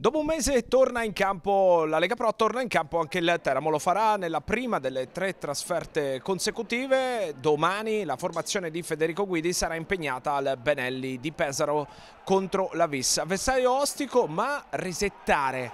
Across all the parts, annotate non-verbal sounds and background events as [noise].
Dopo un mese torna in campo la Lega Pro, torna in campo anche il Teramo, lo farà nella prima delle tre trasferte consecutive, domani la formazione di Federico Guidi sarà impegnata al Benelli di Pesaro contro la Vis, avversario ostico ma risettare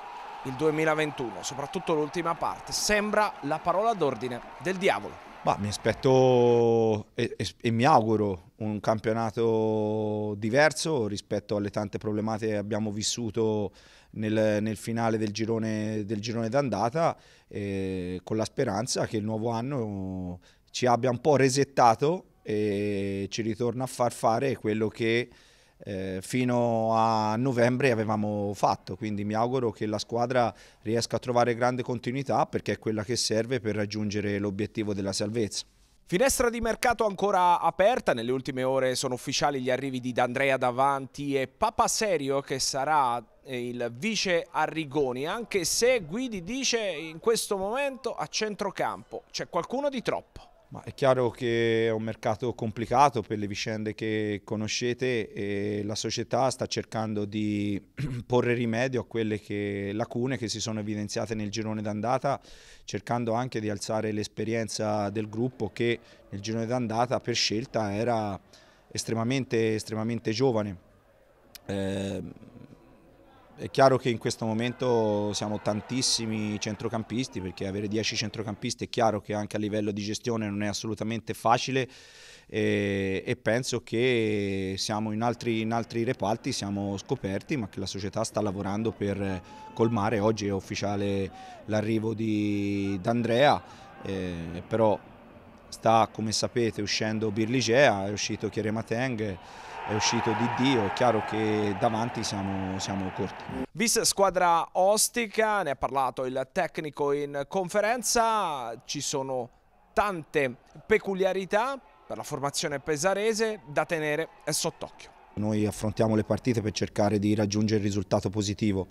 il 2021, soprattutto l'ultima parte, sembra la parola d'ordine del diavolo. Ma mi aspetto e, e, e mi auguro un campionato diverso rispetto alle tante problematiche che abbiamo vissuto nel, nel finale del girone, del girone d'andata, eh, con la speranza che il nuovo anno ci abbia un po' resettato e ci ritorna a far fare quello che eh, fino a novembre avevamo fatto. Quindi mi auguro che la squadra riesca a trovare grande continuità perché è quella che serve per raggiungere l'obiettivo della salvezza. Finestra di mercato ancora aperta, nelle ultime ore sono ufficiali gli arrivi di D'Andrea Davanti e Papa Serio che sarà eh, il vice Arrigoni, anche se Guidi dice in questo momento a centrocampo c'è qualcuno di troppo. Ma è chiaro che è un mercato complicato per le vicende che conoscete e la società sta cercando di [clears throat] porre rimedio a quelle che, lacune che si sono evidenziate nel girone d'andata, cercando anche di alzare l'esperienza del gruppo che nel girone d'andata per scelta era estremamente, estremamente giovane. Eh, è chiaro che in questo momento siamo tantissimi centrocampisti perché avere 10 centrocampisti è chiaro che anche a livello di gestione non è assolutamente facile e, e penso che siamo in altri, in altri, reparti, siamo scoperti ma che la società sta lavorando per colmare. Oggi è ufficiale l'arrivo di D'Andrea, eh, però sta, come sapete, uscendo Birligea, è uscito Chieremateng, è uscito Didio, è chiaro che davanti siamo, siamo corti. Bis squadra ostica, ne ha parlato il tecnico in conferenza, ci sono tante peculiarità per la formazione pesarese da tenere sott'occhio. Noi affrontiamo le partite per cercare di raggiungere il risultato positivo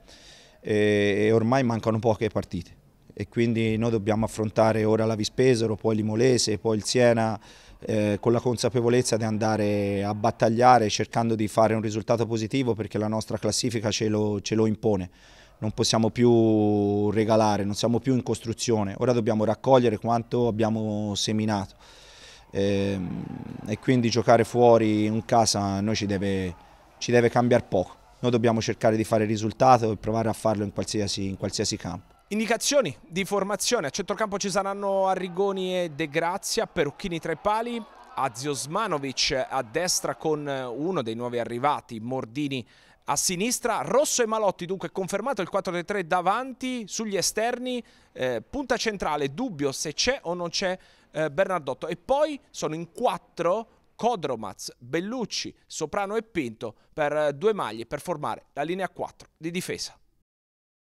e ormai mancano poche partite e quindi noi dobbiamo affrontare ora la Vispesero, poi l'Imolese, poi il Siena eh, con la consapevolezza di andare a battagliare cercando di fare un risultato positivo perché la nostra classifica ce lo, ce lo impone. Non possiamo più regalare, non siamo più in costruzione, ora dobbiamo raccogliere quanto abbiamo seminato eh, e quindi giocare fuori in casa noi ci deve, ci deve cambiare poco. Noi dobbiamo cercare di fare risultato e provare a farlo in qualsiasi, in qualsiasi campo. Indicazioni di formazione, a centrocampo ci saranno Arrigoni e De Grazia, Perucchini tra i pali, Azio Smanovic a destra con eh, uno dei nuovi arrivati, Mordini a sinistra, Rosso e Malotti dunque confermato il 4-3 davanti, sugli esterni, eh, punta centrale, dubbio se c'è o non c'è eh, Bernardotto e poi sono in quattro Codromaz, Bellucci, Soprano e Pinto per eh, due maglie per formare la linea 4 di difesa.